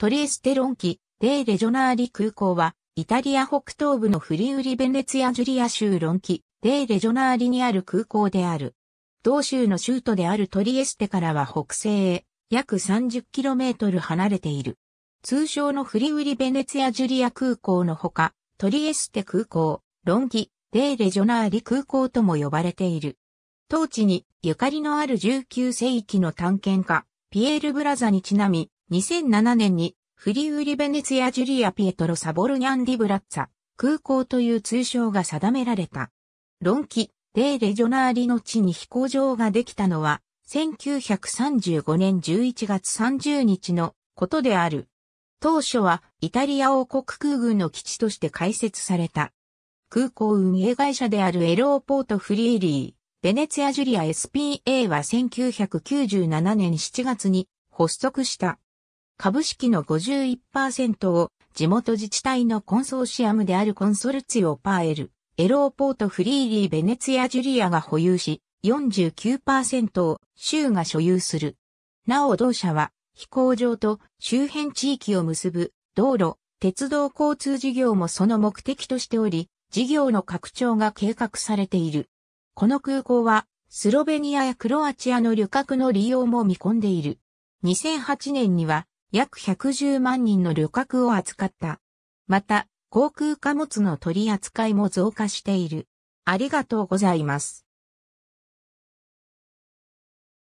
トリエステロンキ、デーレジョナーリ空港は、イタリア北東部のフリウリ・ベネツィア・ジュリア州ロンキ、デーレジョナーリにある空港である。同州の州都であるトリエステからは北西へ、約 30km 離れている。通称のフリウリ・ベネツィア・ジュリア空港のほか、トリエステ空港、ロンキ、デーレジョナーリ空港とも呼ばれている。当地にゆかりのある19世紀の探検家、ピエール・ブラザにちなみ、2007年にフリウリベネツィア・ジュリア・ピエトロ・サボルニャン・ディ・ブラッツァ、空港という通称が定められた。論キ・デーレ・ジョナーリの地に飛行場ができたのは、1935年11月30日のことである。当初はイタリア王国空軍の基地として開設された。空港運営会社であるエローポートフリーリー、ベネツィア・ジュリア SPA は1997年7月に発足した。株式の51%を地元自治体のコンソーシアムであるコンソルツィオパーエル、エローポートフリーリーベネツィアジュリアが保有し、49%を州が所有する。なお同社は飛行場と周辺地域を結ぶ道路、鉄道交通事業もその目的としており、事業の拡張が計画されている。この空港はスロベニアやクロアチアの旅客の利用も見込んでいる。2008年には約110万人の旅客を扱った。また、航空貨物の取り扱いも増加している。ありがとうございます。